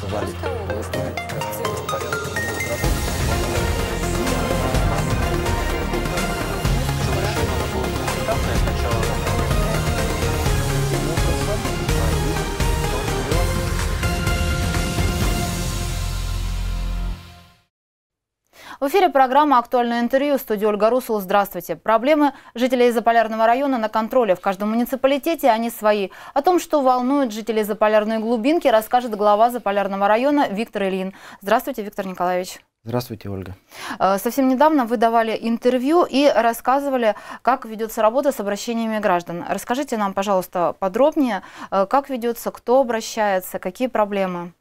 Тогда называли. В эфире программа «Актуальное интервью» в студии Ольга Русул. Здравствуйте. Проблемы жителей Заполярного района на контроле. В каждом муниципалитете они свои. О том, что волнует жителей Заполярной глубинки, расскажет глава Заполярного района Виктор Ильин. Здравствуйте, Виктор Николаевич. Здравствуйте, Ольга. Э, совсем недавно вы давали интервью и рассказывали, как ведется работа с обращениями граждан. Расскажите нам, пожалуйста, подробнее, э, как ведется, кто обращается, какие проблемы.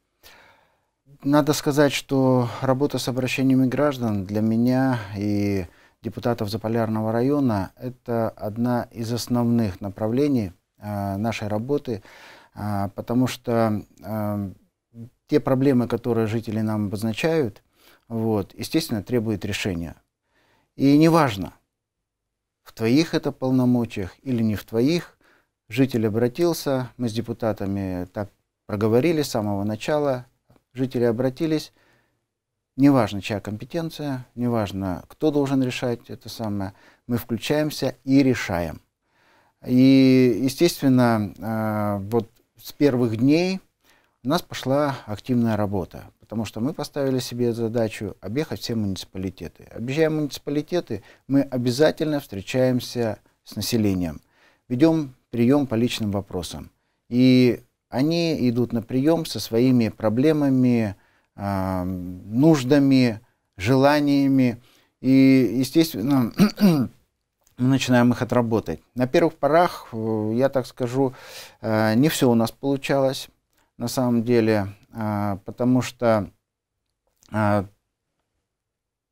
Надо сказать, что работа с обращениями граждан для меня и депутатов Заполярного района – это одна из основных направлений э, нашей работы, э, потому что э, те проблемы, которые жители нам обозначают, вот, естественно, требуют решения. И неважно, в твоих это полномочиях или не в твоих, житель обратился, мы с депутатами так проговорили с самого начала, жители обратились, неважно, чья компетенция, неважно, кто должен решать это самое, мы включаемся и решаем. И, естественно, э, вот с первых дней у нас пошла активная работа, потому что мы поставили себе задачу объехать все муниципалитеты. Объезжая муниципалитеты, мы обязательно встречаемся с населением, ведем прием по личным вопросам. И они идут на прием со своими проблемами, а, нуждами, желаниями. И, естественно, мы начинаем их отработать. На первых порах, э, я так скажу, э, не все у нас получалось, на самом деле, а, потому что а,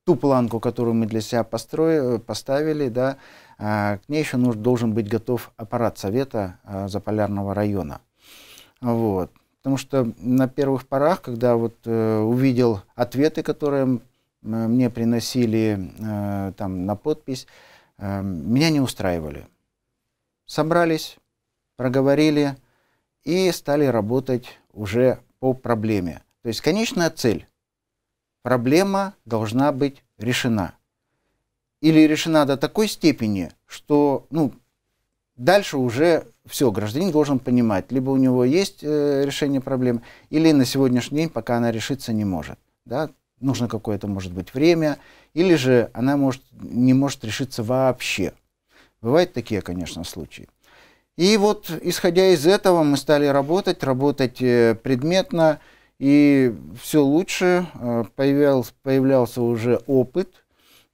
ту планку, которую мы для себя построили, э, поставили, да, к ней еще нужно, должен быть готов аппарат Совета Заполярного района. Вот. Потому что на первых порах, когда вот э, увидел ответы, которые мне приносили э, там на подпись, э, меня не устраивали. Собрались, проговорили и стали работать уже по проблеме. То есть конечная цель. Проблема должна быть решена. Или решена до такой степени, что ну, Дальше уже все, гражданин должен понимать, либо у него есть э, решение проблемы, или на сегодняшний день, пока она решиться не может. Да? Нужно какое-то, может быть, время, или же она может, не может решиться вообще. Бывают такие, конечно, случаи. И вот, исходя из этого, мы стали работать, работать э, предметно, и все лучше, э, появлялся, появлялся уже опыт,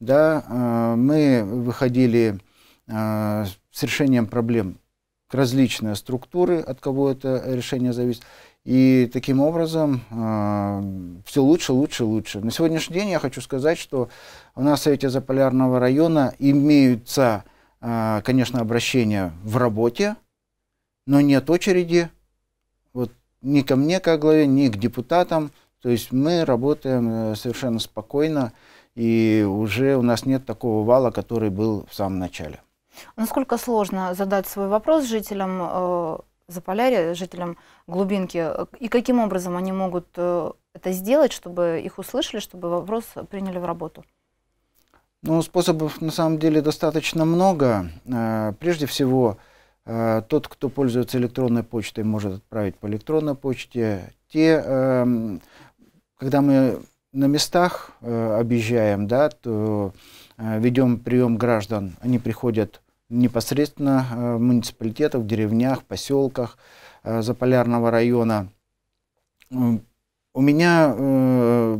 да, э, мы выходили с решением проблем различные структуры, от кого это решение зависит. И таким образом э, все лучше, лучше, лучше. На сегодняшний день я хочу сказать, что у нас в Совете Заполярного района имеются, э, конечно, обращения в работе, но нет очереди вот, ни ко мне как главе, ни к депутатам. То есть мы работаем э, совершенно спокойно, и уже у нас нет такого вала, который был в самом начале. Насколько сложно задать свой вопрос жителям э, Заполярья, жителям глубинки, и каким образом они могут э, это сделать, чтобы их услышали, чтобы вопрос приняли в работу? Ну, способов на самом деле достаточно много. Э, прежде всего, э, тот, кто пользуется электронной почтой, может отправить по электронной почте. Те, э, когда мы на местах э, объезжаем, да, то э, ведем прием граждан. Они приходят непосредственно э, в муниципалитетах, в деревнях, поселках э, Заполярного района. У меня э,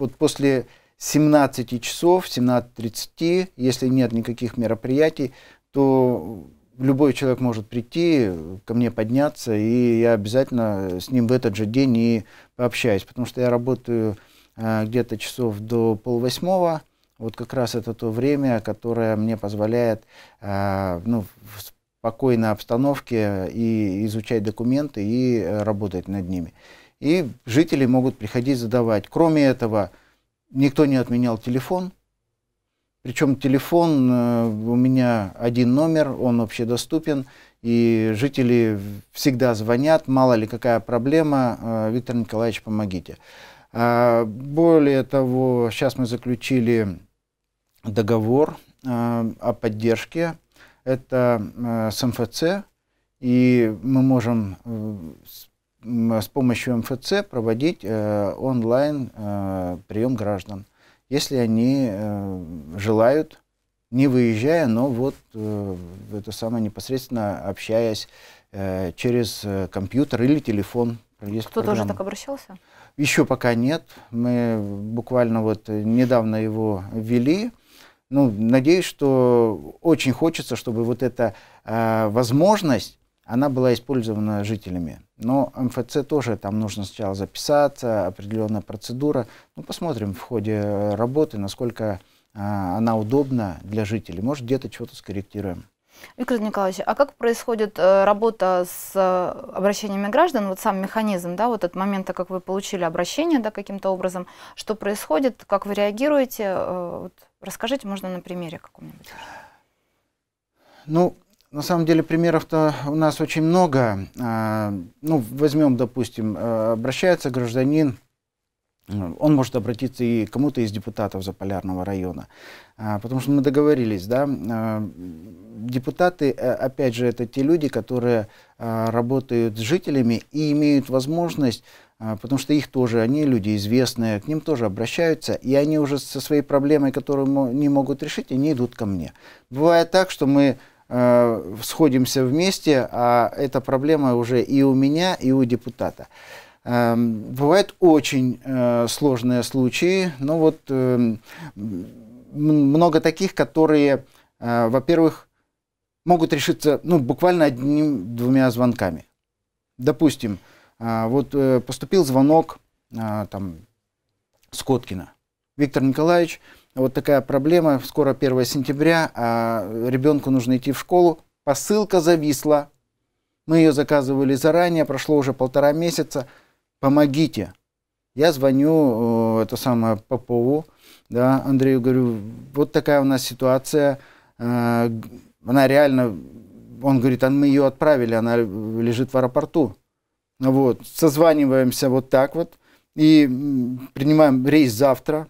вот после 17 часов, 17.30, если нет никаких мероприятий, то любой человек может прийти, ко мне подняться, и я обязательно с ним в этот же день и пообщаюсь, потому что я работаю Э, где-то часов до полвосьмого. Вот как раз это то время, которое мне позволяет э, ну, в спокойной обстановке и изучать документы, и работать над ними. И жители могут приходить задавать. Кроме этого, никто не отменял телефон. Причем телефон э, у меня один номер, он общедоступен, и жители всегда звонят, мало ли какая проблема, Виктор Николаевич, помогите. А, более того, сейчас мы заключили договор а, о поддержке. Это а, с МФЦ, и мы можем э, с помощью МФЦ проводить э, онлайн э, прием граждан, если они желают, не выезжая, но вот это самое непосредственно общаясь через компьютер или телефон. Кто-то так обращался? Еще пока нет. Мы буквально вот недавно его ввели. Ну, надеюсь, что очень хочется, чтобы вот эта э, возможность, она была использована жителями. Но МФЦ тоже там нужно сначала записаться, определенная процедура. Ну, посмотрим в ходе работы, насколько э, она удобна для жителей. Может, где-то что-то скорректируем. Виктор Николаевич, а как происходит э, работа с э, обращениями граждан, вот сам механизм, да, вот от момента, как вы получили обращение, да, каким-то образом, что происходит, как вы реагируете, э, вот, расскажите, можно на примере каком-нибудь. Ну, на самом деле примеров-то у нас очень много. А, ну, возьмем, допустим, обращается гражданин он может обратиться и кому-то из депутатов Заполярного района. А, потому что мы договорились, да, а, депутаты, э, опять же, это те люди, которые а, работают с жителями и имеют возможность потому что их тоже, они люди известные, к ним тоже обращаются, и они уже со своей проблемой, которую не могут решить, они идут ко мне. Бывает так, что мы сходимся вместе, а эта проблема уже и у меня, и у депутата. Эм, бывают очень э, сложные случаи, но ну вот э, много таких, которые, э, во-первых, могут решиться ну, буквально одним-двумя звонками. Допустим, вот поступил звонок там, Скоткина. Виктор Николаевич, вот такая проблема, скоро 1 сентября, а ребенку нужно идти в школу. Посылка зависла, мы ее заказывали заранее, прошло уже полтора месяца – помогите. Я звоню, э, это самое, Попову, да, Андрею, говорю, вот такая у нас ситуация, э, она реально, он говорит, а мы ее отправили, она лежит в аэропорту. Вот, созваниваемся вот так вот и принимаем рейс завтра,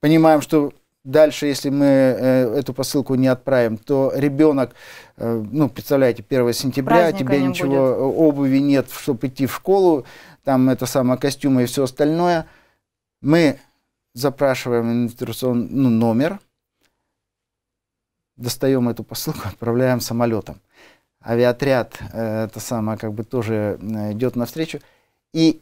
понимаем, что дальше, если мы э, эту посылку не отправим, то ребенок, ну, представляете, 1 сентября, Праздника тебе ничего, будет. обуви нет, чтобы идти в школу, там это самое костюмы и все остальное. Мы запрашиваем идентификационный ну, номер, достаем эту посылку, отправляем самолетом. Авиаотряд, э, это самое, как бы тоже э, идет навстречу. И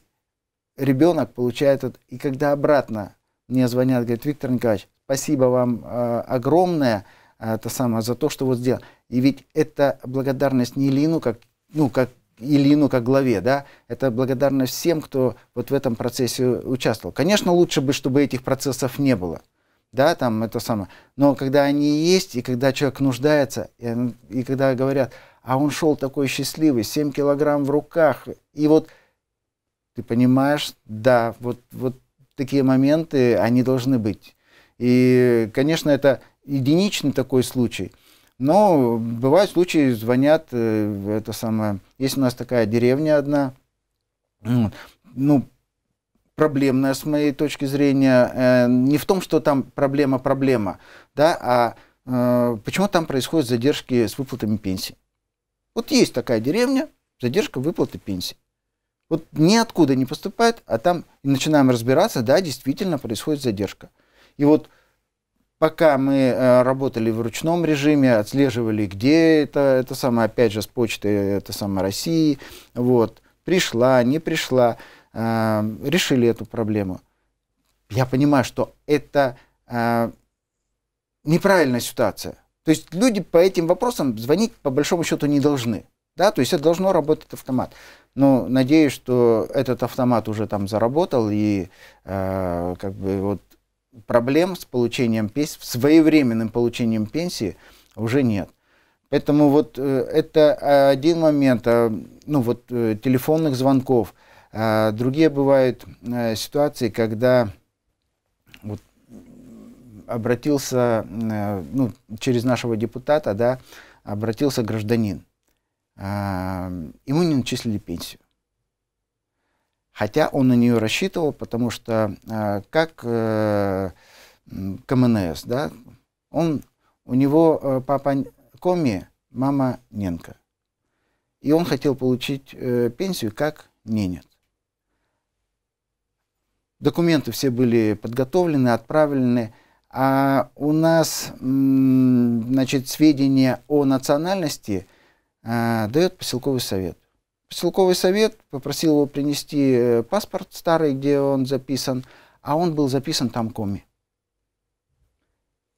ребенок получает это. И когда обратно мне звонят, говорит Виктор Николаевич, спасибо вам э, огромное э, это самое, за то, что вот сделал. И ведь это благодарность не Лину, как, ну, как Ильину как главе, да, это благодарность всем, кто вот в этом процессе участвовал. Конечно, лучше бы, чтобы этих процессов не было, да, там это самое. Но когда они есть, и когда человек нуждается, и, и когда говорят, а он шел такой счастливый, 7 килограмм в руках, и вот ты понимаешь, да, вот, вот такие моменты, они должны быть. И, конечно, это единичный такой случай – но бывают случаи, звонят, э, это самое, есть у нас такая деревня одна, ну, проблемная с моей точки зрения, э, не в том, что там проблема-проблема, да, а э, почему там происходят задержки с выплатами пенсий. Вот есть такая деревня, задержка выплаты пенсии. Вот ниоткуда не поступает, а там начинаем разбираться, да, действительно происходит задержка. И вот Пока мы э, работали в ручном режиме, отслеживали, где это, это самое, опять же, с почты, это самое, России, вот, пришла, не пришла, э, решили эту проблему. Я понимаю, что это э, неправильная ситуация. То есть люди по этим вопросам звонить по большому счету не должны. Да? То есть это должно работать автомат. Но надеюсь, что этот автомат уже там заработал, и э, как бы вот проблем с получением пенсии, своевременным получением пенсии уже нет. Поэтому вот э, это э, один момент, а, ну вот э, телефонных звонков. А, другие бывают ситуации, когда вот обратился, ну, через нашего депутата, да, обратился гражданин. А, ему не начислили пенсию. Хотя он на нее рассчитывал, потому что э, как э, КМНС, да, он, у него э, папа Коми, мама Ненка. И он хотел получить э, пенсию как Ненец. Документы все были подготовлены, отправлены. А у нас, значит, сведения о национальности э, дает поселковый совет поселковый совет попросил его принести э, паспорт старый, где он записан, а он был записан там коми.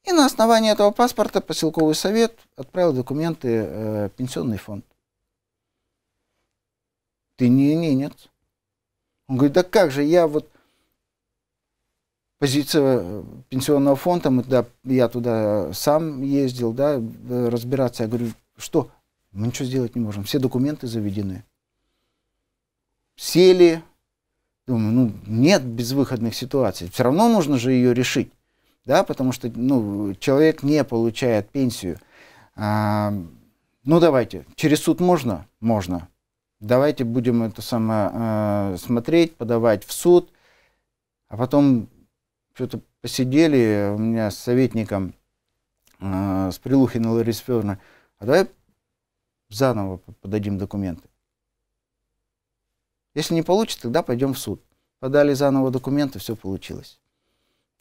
И на основании этого паспорта поселковый совет отправил документы э, пенсионный фонд. Ты не, не, нет. Он говорит, да как же, я вот позиция э, пенсионного фонда, мы туда, я туда сам ездил, да, разбираться. Я говорю, что, мы ничего сделать не можем, все документы заведены сели, думаю, ну нет безвыходных ситуаций, все равно нужно же ее решить, да, потому что ну, человек не получает пенсию. А, ну давайте, через суд можно? Можно. Давайте будем это самое а, смотреть, подавать в суд, а потом что-то посидели у меня с советником, а, с Прилухиной Ларисой Федоровной, а давай заново подадим документы. Если не получится, тогда пойдем в суд. Подали заново документы, все получилось.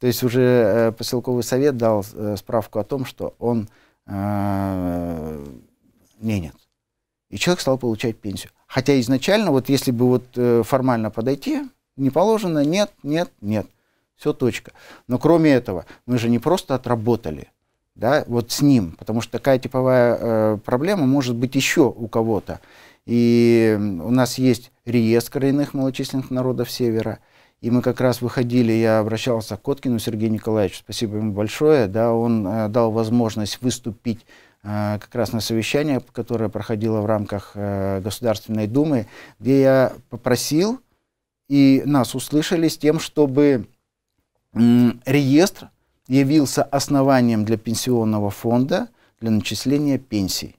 То есть уже э, поселковый совет дал э, справку о том, что он э, не нет. И человек стал получать пенсию. Хотя изначально, вот если бы вот э, формально подойти, не положено, нет, нет, нет. Все, точка. Но кроме этого, мы же не просто отработали, да, вот с ним, потому что такая типовая э, проблема может быть еще у кого-то. И у нас есть реестр иных малочисленных народов Севера. И мы как раз выходили, я обращался к Коткину Сергею Николаевичу, спасибо ему большое, да, он э, дал возможность выступить э, как раз на совещание, которое проходило в рамках э, Государственной Думы, где я попросил, и нас услышали с тем, чтобы э, реестр явился основанием для пенсионного фонда для начисления пенсий.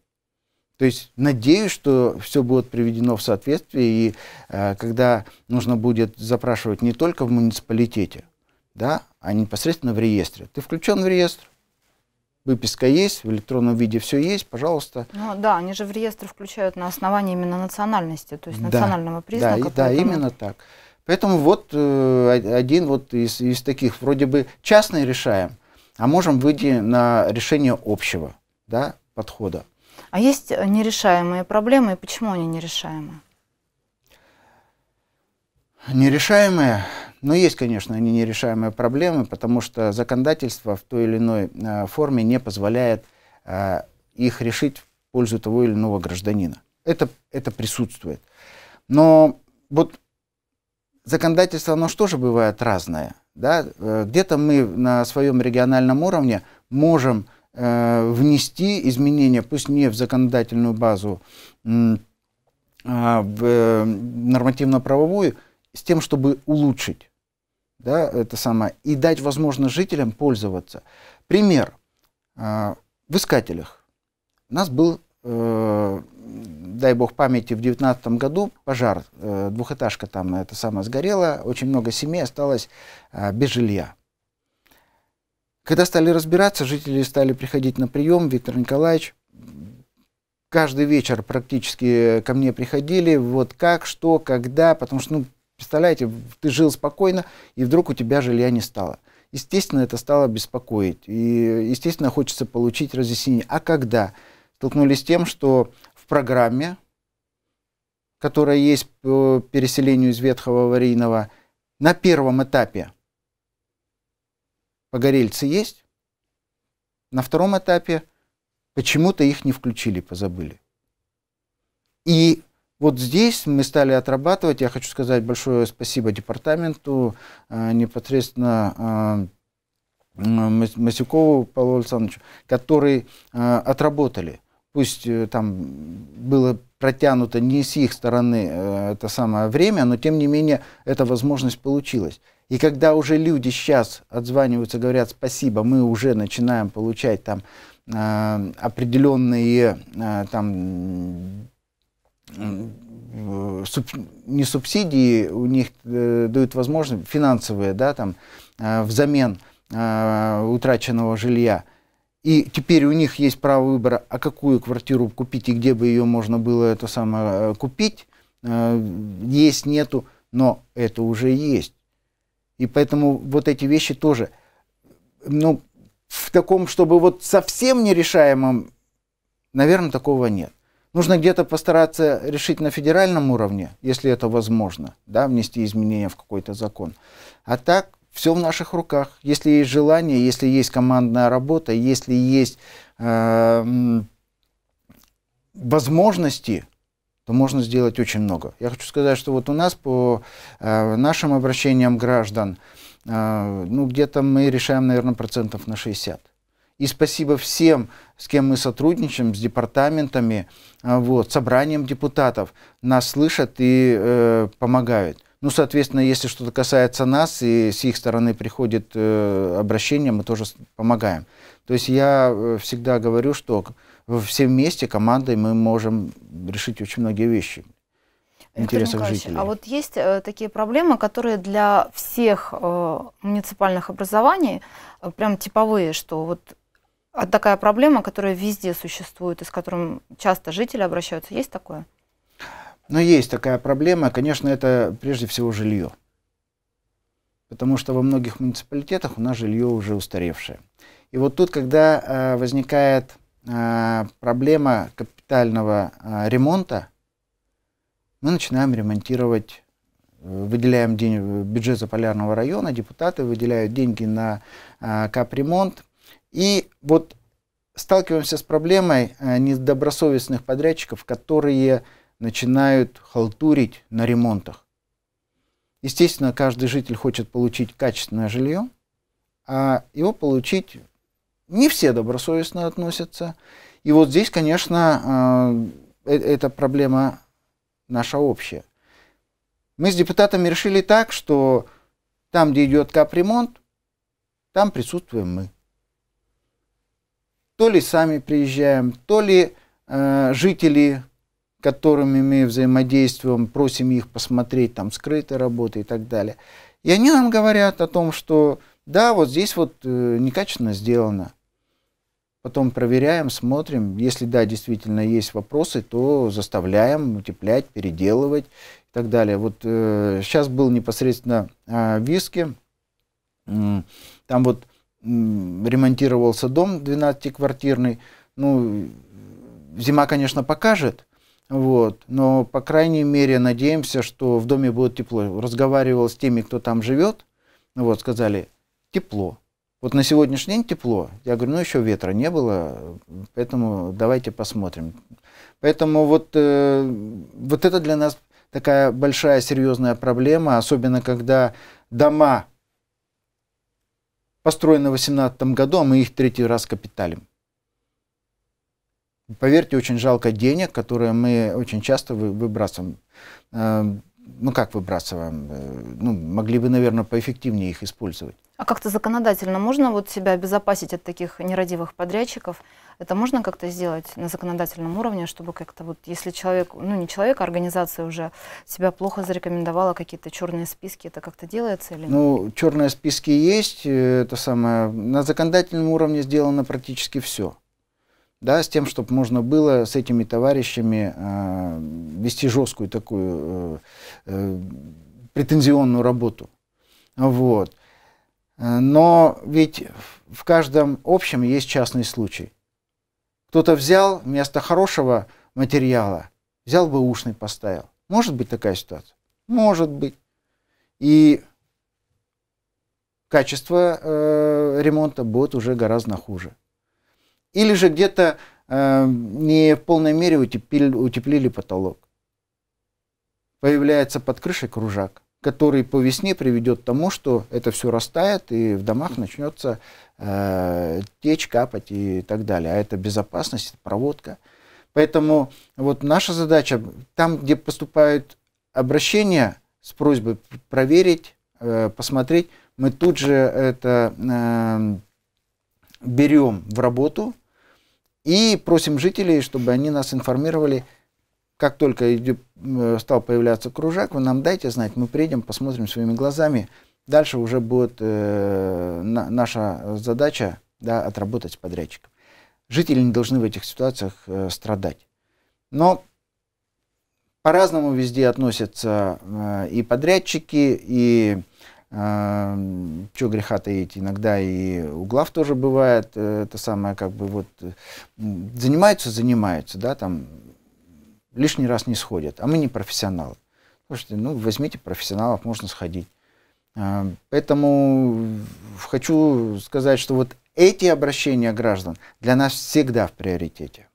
То есть надеюсь, что все будет приведено в соответствие, и э, когда нужно будет запрашивать не только в муниципалитете, да, а непосредственно в реестре. Ты включен в реестр, выписка есть, в электронном виде все есть, пожалуйста. Ну, да, они же в реестр включают на основании именно национальности, то есть да, национального признака. Да, поэтому... да именно так. Поэтому вот э, один вот из, из таких, вроде бы частный решаем, а можем выйти на решение общего да, подхода. А есть э, нерешаемые проблемы, и почему они нерешаемы? Нерешаемые, ну есть, конечно, они нерешаемые проблемы, потому что законодательство в той или иной э, форме не позволяет э, их решить в пользу того или иного гражданина. Это, это присутствует. Но вот законодательство, оно что же бывает разное. Да? Где-то мы на своем региональном уровне можем Э, внести изменения, пусть не в законодательную базу, а в э, нормативно-правовую, с тем, чтобы улучшить да, это самое, и дать возможность жителям пользоваться. Пример. Э, в искателях. У нас был, дай бог памяти, в 2019 году пожар, двухэтажка там это самое сгорела, очень много семей осталось без жилья. Когда стали разбираться, жители стали приходить на прием. Виктор Николаевич каждый вечер практически ко мне приходили, вот как, что, когда, потому что, ну, представляете, ты жил спокойно, и вдруг у тебя жилья не стало. Естественно, это стало беспокоить, и, естественно, хочется получить разъяснение. А когда? Столкнулись с тем, что в программе, которая есть по переселению из ветхого аварийного, на первом этапе – Погорельцы есть. На втором этапе почему-то их не включили, позабыли. И вот здесь мы стали отрабатывать, я хочу сказать большое спасибо департаменту, э, непосредственно э, Масюкову Павлу Александровичу, которые э, отработали. Пусть там было протянуто не с их стороны это самое время, но тем не менее эта возможность получилась. И когда уже люди сейчас отзваниваются, говорят спасибо, мы уже начинаем получать там а, а, э, определенные э, там э, не субсидии, у них э, дают возможность финансовые, да, там э, взамен э, утраченного жилья. И теперь у них есть право выбора, а какую квартиру купить и где бы ее можно было это самое э, купить. Э, есть, нету, но это уже есть. И поэтому вот эти вещи тоже, ну, в таком, чтобы вот совсем нерешаемом, наверное, такого нет. Нужно где-то постараться решить на федеральном уровне, если это возможно, да, внести изменения в какой-то закон. А так все в наших руках. Если есть желание, если есть командная работа, если есть э, возможности, то можно сделать очень много. Я хочу сказать, что вот у нас по э, нашим обращениям граждан, э, ну где-то мы решаем, наверное, процентов на 60. И спасибо всем, с кем мы сотрудничаем, с департаментами, э, вот, собранием депутатов. Нас слышат и э, помогают. Ну, соответственно, если что-то касается нас, и с их стороны приходит э, обращение, мы тоже помогаем. То есть я э, всегда говорю, что все вместе, командой, мы можем решить очень многие вещи интересов жителей. А вот есть э, такие проблемы, которые для всех э, муниципальных образований э, прям типовые, что вот а такая проблема, которая везде существует, и с которым часто жители обращаются. Есть такое? Ну, есть такая проблема. Конечно, это прежде всего жилье. Потому что во многих муниципалитетах у нас жилье уже устаревшее. И вот тут, когда э, возникает Э, проблема капитального э, ремонта, мы начинаем ремонтировать, э, выделяем день, бюджет Заполярного района, депутаты выделяют деньги на капремонт. И вот сталкиваемся с проблемой недобросовестных подрядчиков, которые начинают халтурить на ремонтах. Естественно, каждый житель хочет получить качественное жилье, а его получить не все добросовестно относятся. И вот здесь, конечно, э, э, эта проблема наша общая. Мы с депутатами решили так, что там, где идет капремонт, там присутствуем мы. То ли сами приезжаем, то ли э, жители, которыми мы взаимодействуем, просим их посмотреть там скрытые работы и так далее. И они нам говорят о том, что да, вот здесь вот э, некачественно сделано – Потом проверяем, смотрим. Если, да, действительно есть вопросы, то заставляем утеплять, переделывать и так далее. Вот э, сейчас был непосредственно э, виски. Там вот э, ремонтировался дом 12-квартирный. Ну, зима, конечно, покажет, вот. Но, по крайней мере, надеемся, что в доме будет тепло. Разговаривал с теми, кто там живет, ну вот, сказали, тепло. Вот на сегодняшний день тепло. Я говорю, ну еще ветра не было, поэтому давайте посмотрим. Поэтому вот, э, вот это для нас такая большая серьезная проблема, особенно когда дома построены в 2018 году, а мы их третий раз капиталим. Поверьте, очень жалко денег, которые мы очень часто выбрасываем. Э, ну как выбрасываем, э, ну, могли бы, наверное, поэффективнее их использовать. А как-то законодательно можно вот себя обезопасить от таких нерадивых подрядчиков? Это можно как-то сделать на законодательном уровне, чтобы как-то вот, если человек, ну не человек, а организация уже себя плохо зарекомендовала, какие-то черные списки, это как-то делается или ну, нет? Ну, черные списки есть, э, это самое, на законодательном уровне сделано практически все да, с тем, чтобы можно было с этими товарищами э, вести жесткую такую э, э, претензионную работу. Вот. Но ведь в каждом общем есть частный случай. Кто-то взял вместо хорошего материала, взял бы ушный поставил. Может быть такая ситуация? Может быть. И качество э, ремонта будет уже гораздо хуже. Или же где-то э, не в полной мере утеплили, утеплили потолок. Появляется под крышей кружак, который по весне приведет к тому, что это все растает, и в домах начнется э, течь, капать и так далее. А это безопасность, это проводка. Поэтому вот наша задача, там, где поступают обращения с просьбой проверить, э, посмотреть, мы тут же это э, эм, берем в работу и просим жителей, чтобы они нас информировали, как только э, стал появляться кружак, вы нам дайте знать, мы приедем, посмотрим своими глазами. Дальше уже будет э, на, наша задача да, отработать с подрядчиком. Жители не должны в этих ситуациях э, страдать. Но по-разному везде относятся э, и подрядчики, и что греха таить, иногда и углов тоже бывает, э, это самое, как бы вот, э, занимаются, занимаются, да, там, лишний раз не сходят, а мы не профессионалы. Слушайте, ну, возьмите профессионалов, можно сходить. Поэтому хочу сказать, что вот эти обращения граждан для нас всегда в приоритете.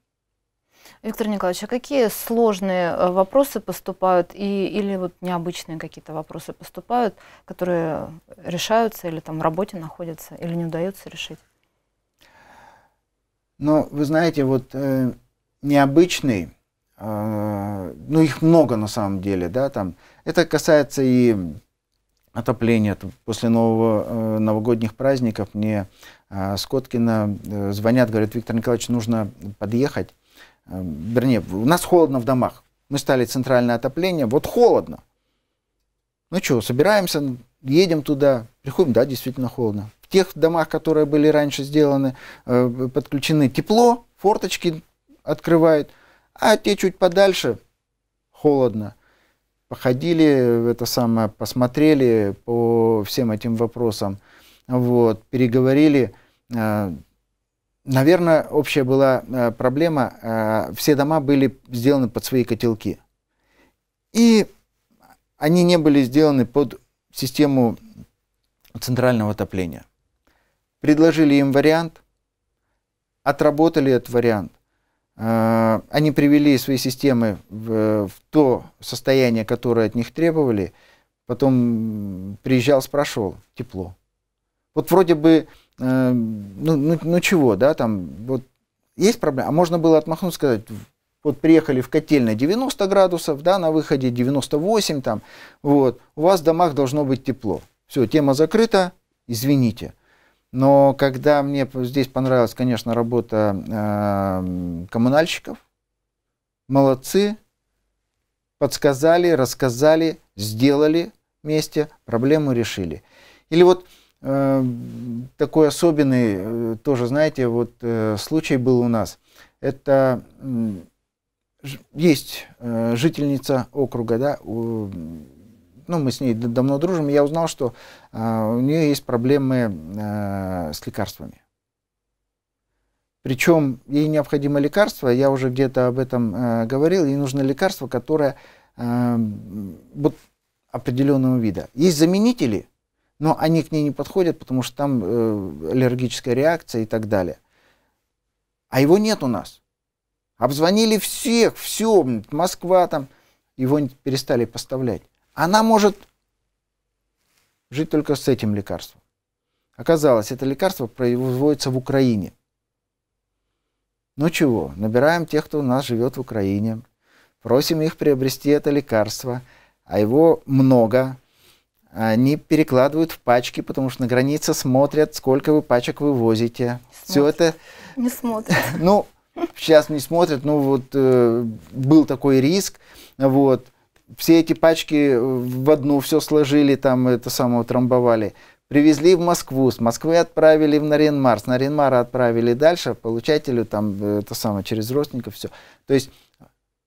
Виктор Николаевич, а какие сложные э, вопросы поступают и, или вот необычные какие-то вопросы поступают, которые решаются или там в работе находятся, или не удается решить? Но ну, вы знаете, вот э, необычный, э, ну их много на самом деле, да, там. Это касается и отопления. После нового, э, новогодних праздников мне э, Скоткина э, звонят, говорят, Виктор Николаевич, нужно подъехать Эм, вернее, у нас холодно в домах. Мы стали центральное отопление, вот холодно. Ну что, собираемся, едем туда, приходим, да, действительно холодно. В тех домах, которые были раньше сделаны, э, подключены тепло, форточки открывают, а те чуть подальше холодно. Походили, это самое, посмотрели по всем этим вопросам, вот, переговорили, э, Наверное, общая была э, проблема. Э, все дома были сделаны под свои котелки. И они не были сделаны под систему центрального отопления. Предложили им вариант, отработали этот вариант. Э, они привели свои системы в, в то состояние, которое от них требовали. Потом приезжал, спрашивал, тепло. Вот вроде бы Эм, ну, ну, ну чего, да, там вот есть проблема, а можно было отмахнуться, сказать, вот приехали в котельной 90 градусов, да, на выходе 98 там, вот, у вас в домах должно быть тепло. Все, тема закрыта, извините. Но когда мне здесь понравилась, конечно, работа э, коммунальщиков, молодцы, подсказали, рассказали, сделали вместе, проблему решили. Или вот Эм, такой особенный, э, тоже, знаете, вот э, случай был у нас. Это есть э, жительница округа, да, ну, мы с ней давно дружим, я узнал, что а, у нее есть проблемы с лекарствами. Причем ей необходимо лекарство, я уже где-то об этом говорил, ей нужно лекарство, которое эм, вот определенного вида. Есть заменители – но они к ней не подходят, потому что там э, аллергическая реакция и так далее. А его нет у нас. Обзвонили всех, все, Москва там, его перестали поставлять. Она может жить только с этим лекарством. Оказалось, это лекарство производится в Украине. Ну чего, набираем тех, кто у нас живет в Украине, просим их приобрести это лекарство, а его много, они перекладывают в пачки, потому что на границе смотрят, сколько вы пачек вывозите. Все это... Не смотрят. Ну, сейчас не смотрят, но ну, вот э, был такой риск, вот. Все эти пачки в одну все сложили, там это самое трамбовали. Привезли в Москву, с Москвы отправили в Наринмар, с Наринмара отправили дальше, получателю там э, это самое, через родственников, все. То есть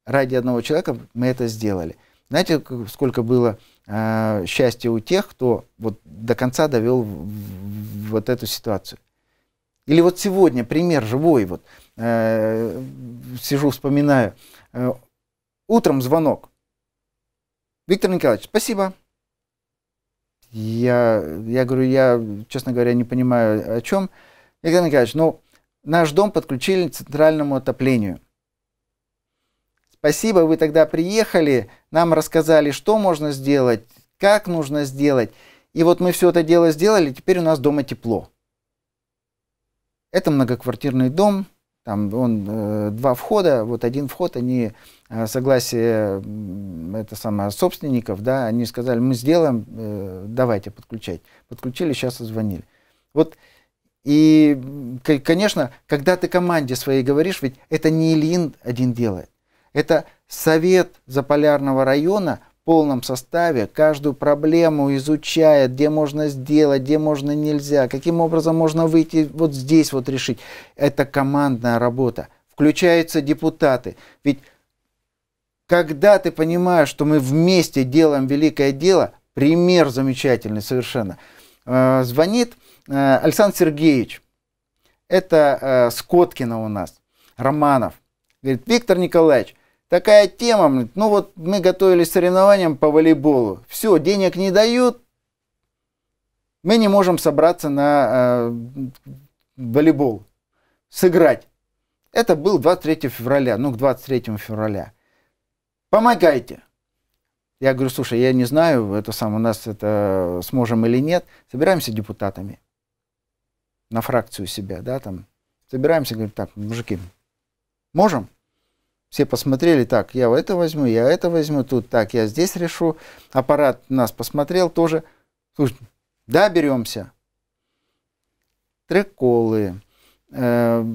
ради одного человека мы это сделали. Знаете, сколько было Э, счастье у тех, кто вот до конца довел вот эту ситуацию. Или вот сегодня пример живой, вот э, сижу, вспоминаю. Э, утром звонок. Виктор Николаевич, спасибо. Я, я говорю, я, честно говоря, не понимаю, о чем. Виктор Николаевич, ну, наш дом подключили к центральному отоплению. Спасибо, вы тогда приехали, нам рассказали, что можно сделать, как нужно сделать. И вот мы все это дело сделали, теперь у нас дома тепло. Это многоквартирный дом, там он, э, два входа, вот один вход, они э, согласие это самое, собственников, да, они сказали, мы сделаем, э, давайте подключать. Подключили, сейчас звонили. Вот и, конечно, когда ты команде своей говоришь, ведь это не Ильин один делает. Это совет заполярного района в полном составе, каждую проблему изучая, где можно сделать, где можно нельзя, каким образом можно выйти вот здесь вот решить. Это командная работа. Включаются депутаты. Ведь когда ты понимаешь, что мы вместе делаем великое дело, пример замечательный совершенно. Э, звонит э, Александр Сергеевич, это э, Скоткина у нас, Романов. Говорит, Виктор Николаевич, такая тема, ну вот мы готовились к соревнованиям по волейболу. Все, денег не дают, мы не можем собраться на э, волейбол, сыграть. Это был 23 февраля, ну к 23 февраля. Помогайте. Я говорю, слушай, я не знаю, это сам у нас это э, сможем или нет. Собираемся депутатами на фракцию себя, да, там. Собираемся, говорим, так, мужики, можем? Все посмотрели, так, я это возьму, я это возьму, тут так, я здесь решу. Аппарат нас посмотрел тоже. Слушай, да, беремся. Треколы, э,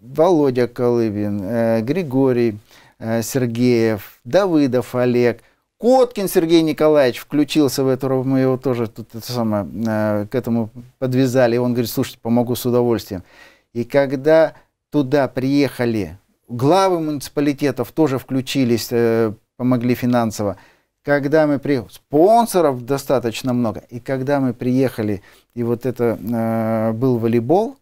Володя Колыбин, э, Григорий э, Сергеев, Давыдов Олег – Коткин Сергей Николаевич включился в эту, мы его тоже тут это самое, э, к этому подвязали. И он говорит, слушайте, помогу с удовольствием. И когда туда приехали главы муниципалитетов тоже включились, э, помогли финансово. Когда мы при... Спонсоров достаточно много. И когда мы приехали, и вот это э, был волейбол,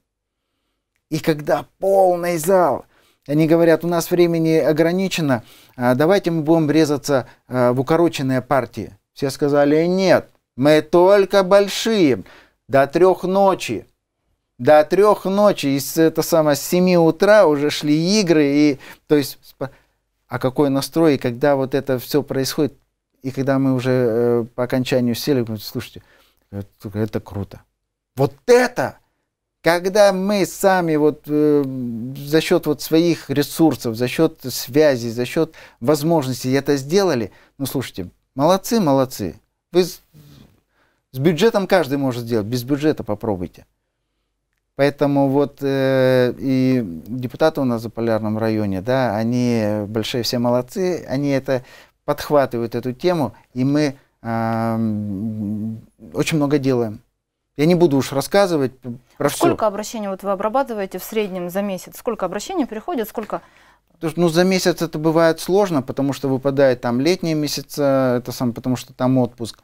и когда полный зал, они говорят, у нас времени ограничено, а давайте мы будем резаться э, в укороченные партии. Все сказали, нет, мы только большие, до трех ночи до трех ночи, и это самое, с 7 утра уже шли игры, и, то есть, а какой настрой, когда вот это все происходит, и когда мы уже э, по окончанию сели, говорим, слушайте, это, это круто. Вот это, когда мы сами вот э, за счет вот своих ресурсов, за счет связей, за счет возможностей это сделали, ну слушайте, молодцы, молодцы. Вы с, с бюджетом каждый может сделать, без бюджета попробуйте. Поэтому вот э, и депутаты у нас в Полярном районе, да, они большие все молодцы, они это подхватывают эту тему, и мы э, очень много делаем. Я не буду уж рассказывать про все. Сколько обращений вот вы обрабатываете в среднем за месяц? Сколько обращений приходит, сколько ну, за месяц это бывает сложно, потому что выпадает там летние месяца, это сам, потому что там отпуск.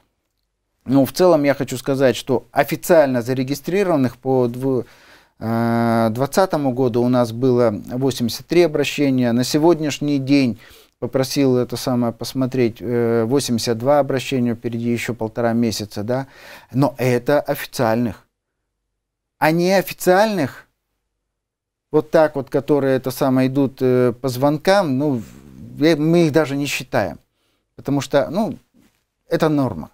Но ну, в целом я хочу сказать, что официально зарегистрированных по 2020 э, году у нас было 83 обращения. На сегодняшний день попросил это самое посмотреть, 82 э, обращения, впереди еще полтора месяца, да, но это официальных. А неофициальных, вот так вот, которые это самое идут э, по звонкам, ну, мы их даже не считаем, потому что, ну, это норма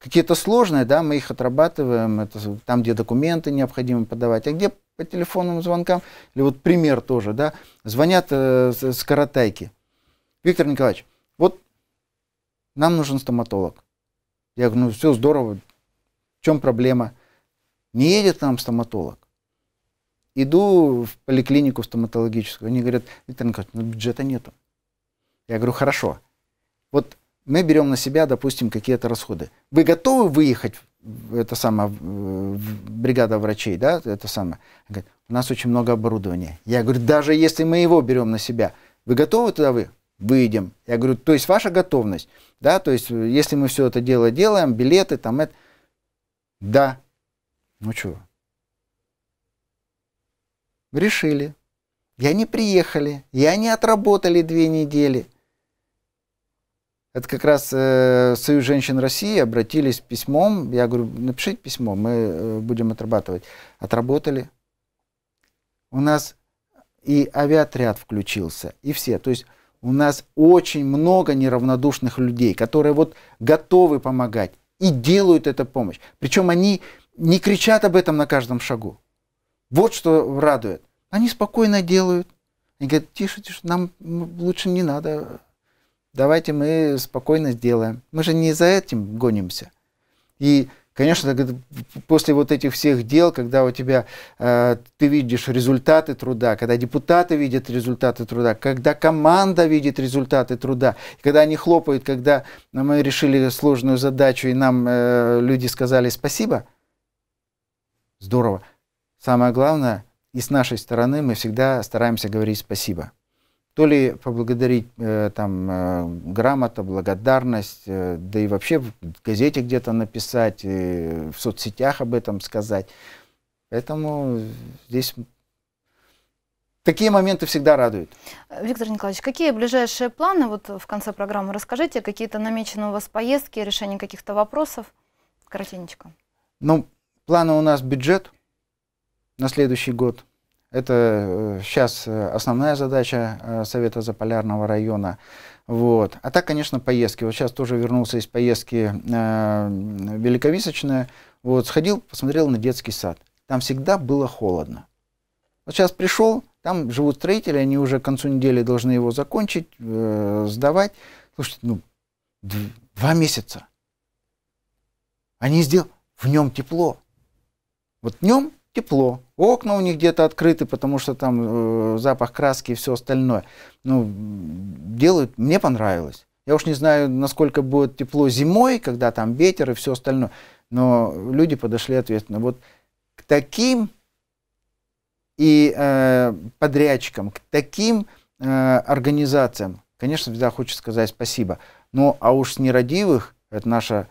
какие-то сложные, да, мы их отрабатываем, это там, где документы необходимо подавать, а где по телефонным звонкам, или вот пример тоже, да, звонят э, с Каратайки. Виктор Николаевич, вот нам нужен стоматолог. Я говорю, ну все здорово, в чем проблема? Не едет нам стоматолог. Иду в поликлинику стоматологическую, они говорят, Виктор Николаевич, ну бюджета нету. Я говорю, хорошо, вот мы берем на себя, допустим, какие-то расходы. Вы готовы выехать, это самое, бригада врачей, да, это самое? Говорит, у нас очень много оборудования. Я говорю, даже если мы его берем на себя, вы готовы туда вы? Выйдем. Я говорю, то есть ваша готовность, да, то есть э, если мы все это дело делаем, билеты там это, да. Ну что? Решили. И они приехали, и они отработали две недели – это как раз э, Союз женщин России обратились письмом. Я говорю, напишите письмо, мы э, будем отрабатывать. Отработали. У нас и авиатряд включился, и все. То есть у нас очень много неравнодушных людей, которые вот готовы помогать и делают эту помощь. Причем они не кричат об этом на каждом шагу. Вот что радует. Они спокойно делают. Они говорят, тише, тише, нам лучше не надо давайте мы спокойно сделаем. Мы же не за этим гонимся. И, конечно, после вот этих всех дел, когда у тебя э, ты видишь результаты труда, когда депутаты видят результаты труда, когда команда видит результаты труда, когда они хлопают, когда мы решили сложную задачу и нам э, люди сказали спасибо, здорово. Самое главное, и с нашей стороны мы всегда стараемся говорить спасибо то ли поблагодарить э, там э, грамота, благодарность, э, да и вообще в газете где-то написать, э, в соцсетях об этом сказать. Поэтому здесь такие моменты всегда радуют. Виктор Николаевич, какие ближайшие планы? Вот в конце программы расскажите, какие-то намечены у вас поездки, решение каких-то вопросов? Коротенечко. Ну, планы у нас бюджет на следующий год – это сейчас э, э, основная задача э, Совета Заполярного района. Вот. А так, конечно, поездки. Вот сейчас тоже вернулся из поездки э, великовисочная. Вот, сходил, посмотрел на детский сад. Там всегда было холодно. Вот сейчас пришел, там живут строители, они уже к концу недели должны его закончить, э, сдавать. Слушайте, ну, два месяца. Они сделали, в нем тепло. Вот днем тепло. Окна у них где-то открыты, потому что там э, запах краски и все остальное. Ну, делают, мне понравилось. Я уж не знаю, насколько будет тепло зимой, когда там ветер и все остальное. Но люди подошли ответственно. Вот к таким и э, подрядчикам, к таким э, организациям, конечно, всегда хочется сказать спасибо. Но ну, а уж с нерадивых, это наша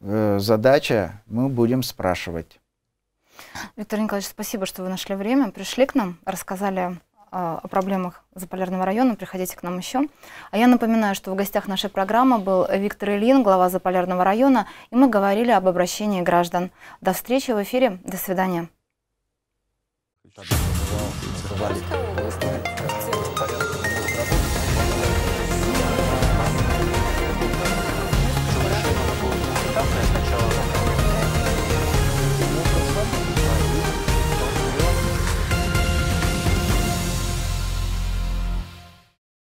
э, задача, мы будем спрашивать. Виктор Николаевич, спасибо, что вы нашли время, пришли к нам, рассказали а, о проблемах Заполярного района, приходите к нам еще. А я напоминаю, что в гостях нашей программы был Виктор Ильин, глава Заполярного района, и мы говорили об обращении граждан. До встречи в эфире, до свидания.